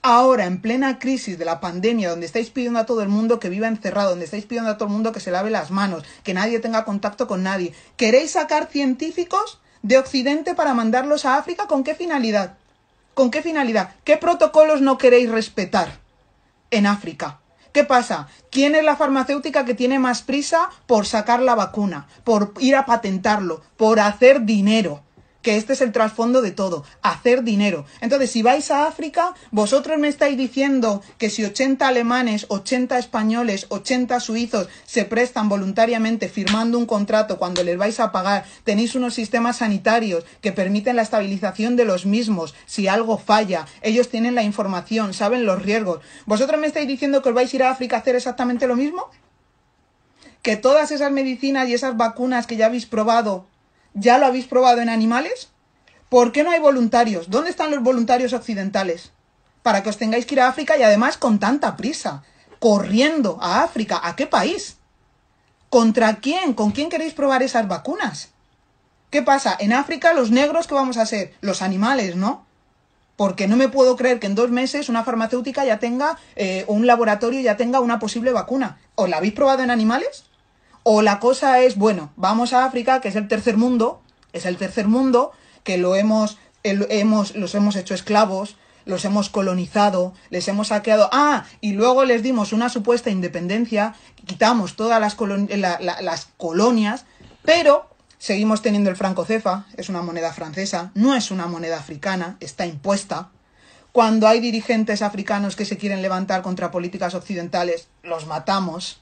ahora en plena crisis de la pandemia, donde estáis pidiendo a todo el mundo que viva encerrado, donde estáis pidiendo a todo el mundo que se lave las manos, que nadie tenga contacto con nadie, ¿queréis sacar científicos de Occidente para mandarlos a África? ¿Con qué finalidad? ¿Con qué finalidad? ¿Qué protocolos no queréis respetar en África? ¿Qué pasa? ¿Quién es la farmacéutica que tiene más prisa por sacar la vacuna, por ir a patentarlo, por hacer dinero? que este es el trasfondo de todo, hacer dinero. Entonces, si vais a África, vosotros me estáis diciendo que si 80 alemanes, 80 españoles, 80 suizos se prestan voluntariamente firmando un contrato cuando les vais a pagar, tenéis unos sistemas sanitarios que permiten la estabilización de los mismos, si algo falla, ellos tienen la información, saben los riesgos. ¿Vosotros me estáis diciendo que os vais a ir a África a hacer exactamente lo mismo? Que todas esas medicinas y esas vacunas que ya habéis probado ¿Ya lo habéis probado en animales? ¿Por qué no hay voluntarios? ¿Dónde están los voluntarios occidentales? Para que os tengáis que ir a África y además con tanta prisa, corriendo a África, ¿a qué país? ¿Contra quién? ¿Con quién queréis probar esas vacunas? ¿Qué pasa? En África, los negros, ¿qué vamos a hacer? Los animales, ¿no? Porque no me puedo creer que en dos meses una farmacéutica ya tenga, o eh, un laboratorio ya tenga una posible vacuna. ¿Os la habéis probado en animales? O la cosa es, bueno, vamos a África, que es el tercer mundo, es el tercer mundo, que lo hemos, los hemos hecho esclavos, los hemos colonizado, les hemos saqueado. Ah, y luego les dimos una supuesta independencia, quitamos todas las, las colonias, pero seguimos teniendo el franco es una moneda francesa, no es una moneda africana, está impuesta. Cuando hay dirigentes africanos que se quieren levantar contra políticas occidentales, los matamos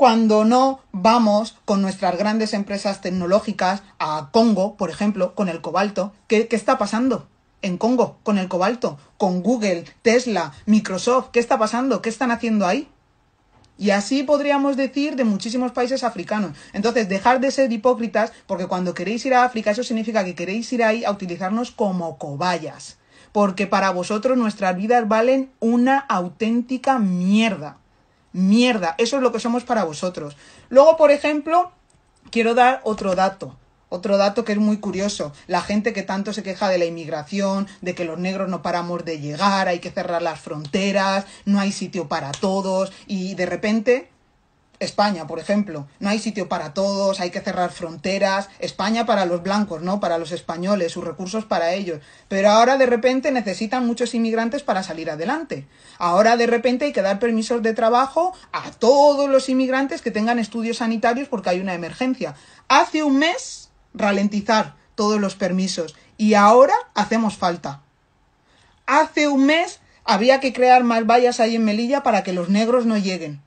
cuando no vamos con nuestras grandes empresas tecnológicas a Congo, por ejemplo, con el cobalto? ¿Qué, está pasando? En Congo, con el cobalto, con Google, Tesla, Microsoft, ¿qué está pasando? ¿Qué están haciendo ahí? Y así podríamos decir de muchísimos países africanos. Entonces, dejar de ser hipócritas, porque cuando queréis ir a África, eso significa que queréis ir ahí a utilizarnos como cobayas. Porque para vosotros nuestras vidas valen una auténtica mierda mierda. Eso es lo que somos para vosotros. Luego, por ejemplo, quiero dar otro dato. Otro dato que es muy curioso, la gente que tanto se queja de la inmigración, de que los negros no paramos de llegar, hay que cerrar las fronteras, no hay sitio para todos y de repente España, por ejemplo, no hay sitio para todos, hay que cerrar fronteras, España para los blancos, ¿no? Para los españoles, sus recursos para ellos. Pero ahora de repente necesitan muchos inmigrantes para salir adelante. Ahora de repente hay que dar permisos de trabajo a todos los inmigrantes que tengan estudios sanitarios porque hay una emergencia. Hace un mes ralentizar todos los permisos y ahora hacemos falta. Hace un mes había que crear más vallas ahí en Melilla para que los negros no lleguen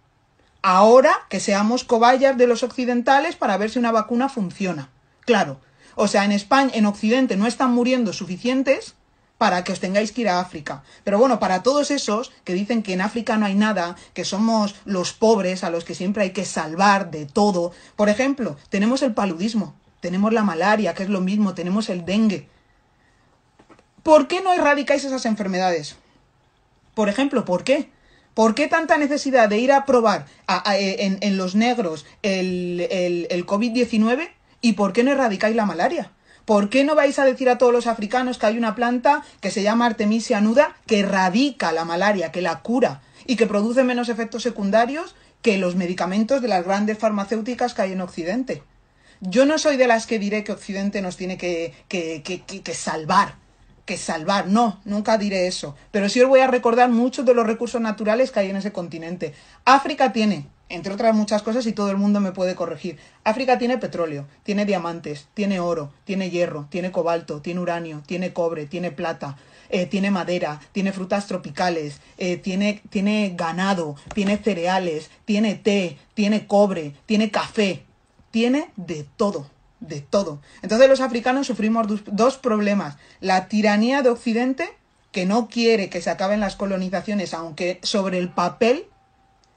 Ahora que seamos cobayas de los occidentales para ver si una vacuna funciona. Claro. O sea, en España, en Occidente no están muriendo suficientes para que os tengáis que ir a África. Pero bueno, para todos esos que dicen que en África no hay nada, que somos los pobres a los que siempre hay que salvar de todo. Por ejemplo, tenemos el paludismo, tenemos la malaria, que es lo mismo, tenemos el dengue. ¿Por qué no erradicáis esas enfermedades? Por ejemplo, ¿por qué? ¿Por qué tanta necesidad de ir a probar eh, en, los negros el, COVID-19 y por qué no erradicáis la malaria? ¿Por qué no vais a decir a todos los africanos que hay una planta que se llama Artemisia nuda que erradica la malaria, que la cura y que produce menos efectos secundarios que los medicamentos de las grandes farmacéuticas que hay en Occidente? Yo no soy de las que diré que Occidente nos tiene que salvar que salvar, no, nunca diré eso, pero sí os voy a recordar muchos de los recursos naturales que hay en ese continente. África tiene, entre otras muchas cosas, y todo el mundo me puede corregir, África tiene petróleo, tiene diamantes, tiene oro, tiene hierro, tiene cobalto, tiene uranio, tiene cobre, tiene plata, eh, tiene madera, tiene frutas tropicales, eh, tiene, tiene ganado, tiene cereales, tiene té, tiene cobre, tiene café, tiene de todo de todo. Entonces los africanos sufrimos dos problemas. La tiranía de Occidente, que no quiere que se acaben las colonizaciones, aunque sobre el papel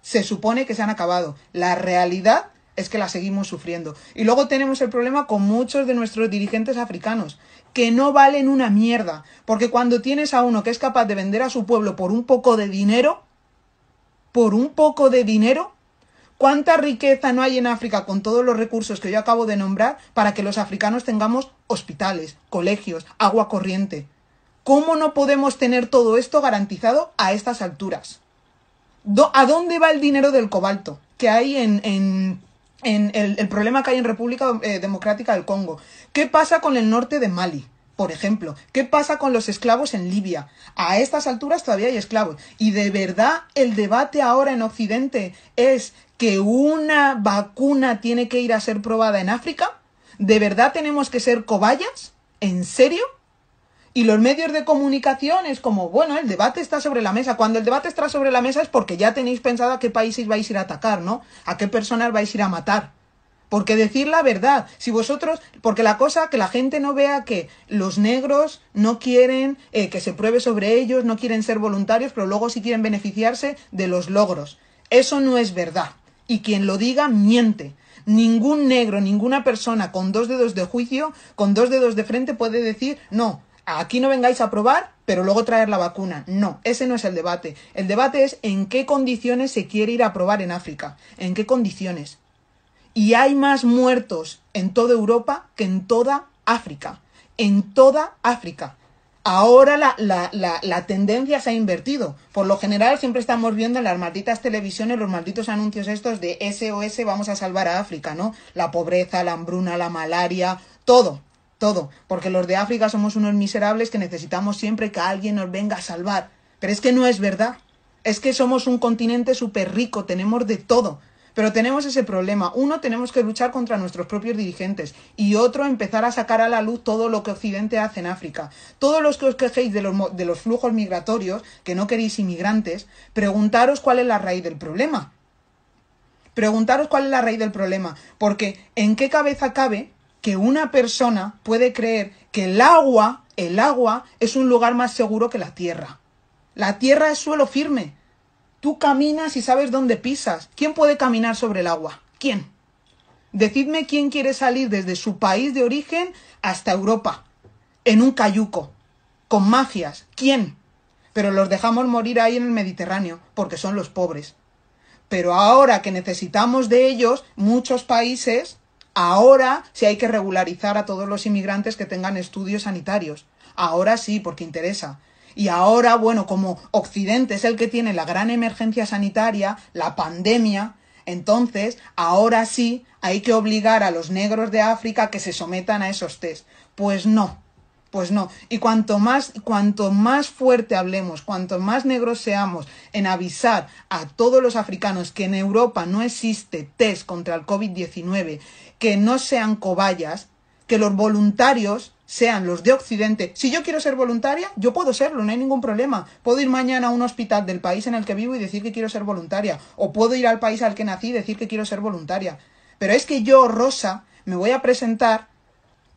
se supone que se han acabado. La realidad es que la seguimos sufriendo. Y luego tenemos el problema con muchos de nuestros dirigentes africanos, que no valen una mierda, porque cuando tienes a uno que es capaz de vender a su pueblo por un poco de dinero, por un poco de dinero, ¿Cuánta riqueza no hay en África con todos los recursos que yo acabo de nombrar para que los africanos tengamos hospitales, colegios, agua corriente? ¿Cómo no podemos tener todo esto garantizado a estas alturas? ¿A dónde va el dinero del cobalto que hay en, el, problema que hay en República eh, Democrática del Congo? ¿Qué pasa con el norte de Mali? Por ejemplo, ¿qué pasa con los esclavos en Libia? A estas alturas todavía hay esclavos. Y de verdad el debate ahora en Occidente es que una vacuna tiene que ir a ser probada en África. ¿De verdad tenemos que ser cobayas? ¿En serio? Y los medios de comunicación es como, bueno, el debate está sobre la mesa. Cuando el debate está sobre la mesa es porque ya tenéis pensado a qué países vais a ir a atacar, ¿no? A qué personas vais a ir a matar. Porque decir la verdad, si vosotros, porque la cosa que la gente no vea que los negros no quieren eh, que se pruebe sobre ellos, no quieren ser voluntarios, pero luego sí quieren beneficiarse de los logros. Eso no es verdad. Y quien lo diga miente. Ningún negro, ninguna persona con dos dedos de juicio, con dos dedos de frente puede decir, no, aquí no vengáis a probar, pero luego traer la vacuna. No, ese no es el debate. El debate es en qué condiciones se quiere ir a probar en África. En qué condiciones. Y hay más muertos en toda Europa que en toda África. En toda África. Ahora la, la, la, tendencia se ha invertido. Por lo general siempre estamos viendo en las malditas televisiones los malditos anuncios estos de SOS vamos a salvar a África, ¿no? La pobreza, la hambruna, la malaria, todo, todo. Porque los de África somos unos miserables que necesitamos siempre que alguien nos venga a salvar. Pero es que no es verdad. Es que somos un continente súper rico, tenemos de todo. Pero tenemos ese problema. Uno, tenemos que luchar contra nuestros propios dirigentes y otro, empezar a sacar a la luz todo lo que Occidente hace en África. Todos los que os quejéis de los, flujos migratorios, que no queréis inmigrantes, preguntaros cuál es la raíz del problema. Preguntaros cuál es la raíz del problema, porque ¿en qué cabeza cabe que una persona puede creer que el agua, el agua es un lugar más seguro que la tierra? La tierra es suelo firme. Tú caminas y sabes dónde pisas. ¿Quién puede caminar sobre el agua? ¿Quién? Decidme quién quiere salir desde su país de origen hasta Europa, en un cayuco, con mafias. ¿Quién? Pero los dejamos morir ahí en el Mediterráneo, porque son los pobres. Pero ahora que necesitamos de ellos, muchos países, ahora sí hay que regularizar a todos los inmigrantes que tengan estudios sanitarios. Ahora sí, porque interesa. Y ahora, bueno, como Occidente es el que tiene la gran emergencia sanitaria, la pandemia, entonces ahora sí hay que obligar a los negros de África que se sometan a esos test. Pues no. Pues no. Y cuanto más, cuanto más fuerte hablemos, cuanto más negros seamos en avisar a todos los africanos que en Europa no existe test contra el COVID-19, que no sean cobayas, que los voluntarios sean los de Occidente. Si yo quiero ser voluntaria, yo puedo serlo, no hay ningún problema. Puedo ir mañana a un hospital del país en el que vivo y decir que quiero ser voluntaria. O puedo ir al país al que nací y decir que quiero ser voluntaria. Pero es que yo, Rosa, me voy a presentar,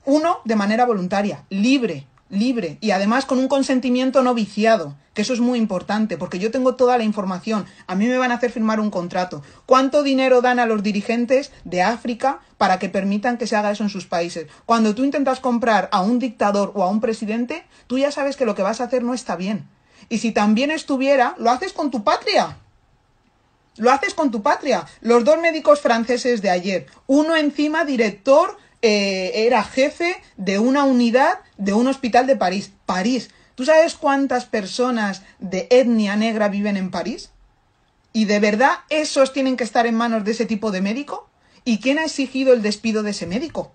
uno, de manera voluntaria, libre, libre y además con un consentimiento no viciado, que eso es muy importante, porque yo tengo toda la información, a mí me van a hacer firmar un contrato. ¿Cuánto dinero dan a los dirigentes de África para que permitan que se haga eso en sus países? Cuando tú intentas comprar a un dictador o a un presidente, tú ya sabes que lo que vas a hacer no está bien. Y si también estuviera, lo haces con tu patria. Lo haces con tu patria. Los dos médicos franceses de ayer, uno encima director eh, era jefe de una unidad de un hospital de París. París. ¿Tú sabes cuántas personas de etnia negra viven en París? ¿Y de verdad esos tienen que estar en manos de ese tipo de médico? ¿Y quién ha exigido el despido de ese médico?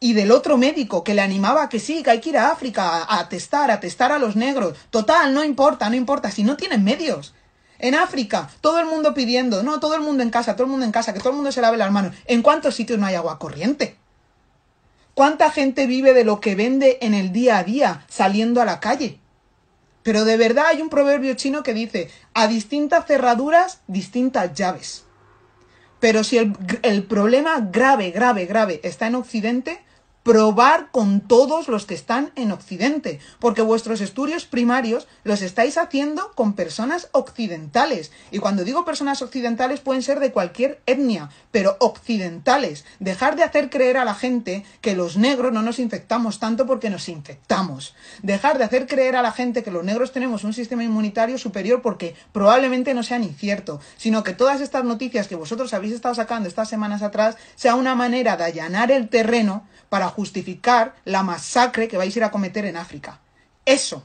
Y del otro médico que le animaba que sí, que hay que ir a África a, a testar, a testar a los negros. Total, no importa, no importa, si no tienen medios. En África, todo el mundo pidiendo, no, todo el mundo en casa, todo el mundo en casa, que todo el mundo se lave las manos. ¿En cuántos sitios no hay agua corriente? ¿Cuánta gente vive de lo que vende en el día a día saliendo a la calle? Pero de verdad hay un proverbio chino que dice, a distintas cerraduras, distintas llaves. Pero si el, problema grave, grave, grave está en Occidente, probar con todos los que están en Occidente, porque vuestros estudios primarios los estáis haciendo con personas occidentales. Y cuando digo personas occidentales pueden ser de cualquier etnia, pero occidentales. Dejar de hacer creer a la gente que los negros no nos infectamos tanto porque nos infectamos. Dejar de hacer creer a la gente que los negros tenemos un sistema inmunitario superior porque probablemente no sea ni cierto, sino que todas estas noticias que vosotros habéis estado sacando estas semanas atrás sea una manera de allanar el terreno para justificar la masacre que vais a ir a cometer en África. Eso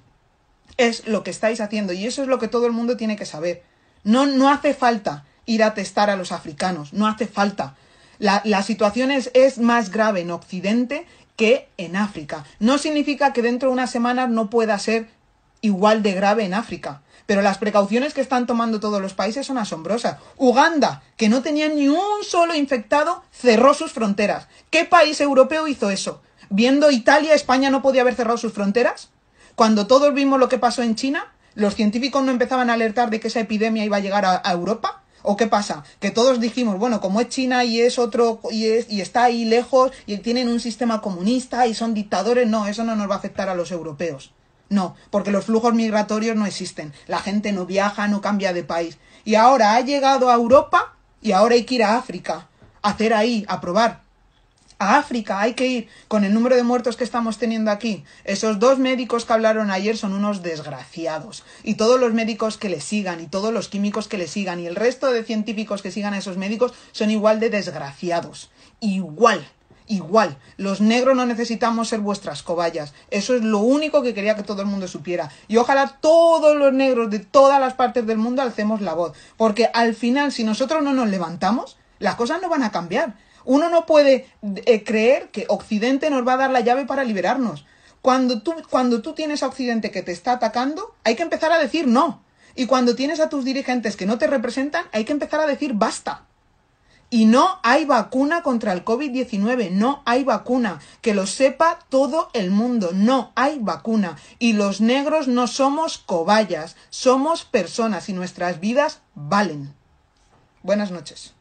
es lo que estáis haciendo y eso es lo que todo el mundo tiene que saber. No, no hace falta ir a testar a los africanos, no hace falta. La, situación es, es más grave en Occidente que en África. No significa que dentro de una semana no pueda ser igual de grave en África. Pero las precauciones que están tomando todos los países son asombrosas. Uganda, que no tenía ni un solo infectado, cerró sus fronteras. ¿Qué país europeo hizo eso? Viendo Italia, España no podía haber cerrado sus fronteras. Cuando todos vimos lo que pasó en China, los científicos no empezaban a alertar de que esa epidemia iba a llegar a, Europa. ¿O qué pasa? Que todos dijimos, bueno, como es China y es otro, y, y está ahí lejos, y tienen un sistema comunista y son dictadores, no, eso no nos va a afectar a los europeos. No, porque los flujos migratorios no existen. La gente no viaja, no cambia de país. Y ahora ha llegado a Europa y ahora hay que ir a África. hacer ahí, a probar. A África hay que ir con el número de muertos que estamos teniendo aquí. Esos dos médicos que hablaron ayer son unos desgraciados. Y todos los médicos que le sigan, y todos los químicos que le sigan, y el resto de científicos que sigan a esos médicos son igual de desgraciados. Igual igual. Los negros no necesitamos ser vuestras cobayas. Eso es lo único que quería que todo el mundo supiera. Y ojalá todos los negros de todas las partes del mundo alcemos la voz. Porque al final, si nosotros no nos levantamos, las cosas no van a cambiar. Uno no puede eh, creer que Occidente nos va a dar la llave para liberarnos. Cuando tú, cuando tú tienes a Occidente que te está atacando, hay que empezar a decir no. Y cuando tienes a tus dirigentes que no te representan, hay que empezar a decir basta. Y no hay vacuna contra el COVID-19, no hay vacuna, que lo sepa todo el mundo, no hay vacuna. Y los negros no somos cobayas, somos personas y nuestras vidas valen. Buenas noches.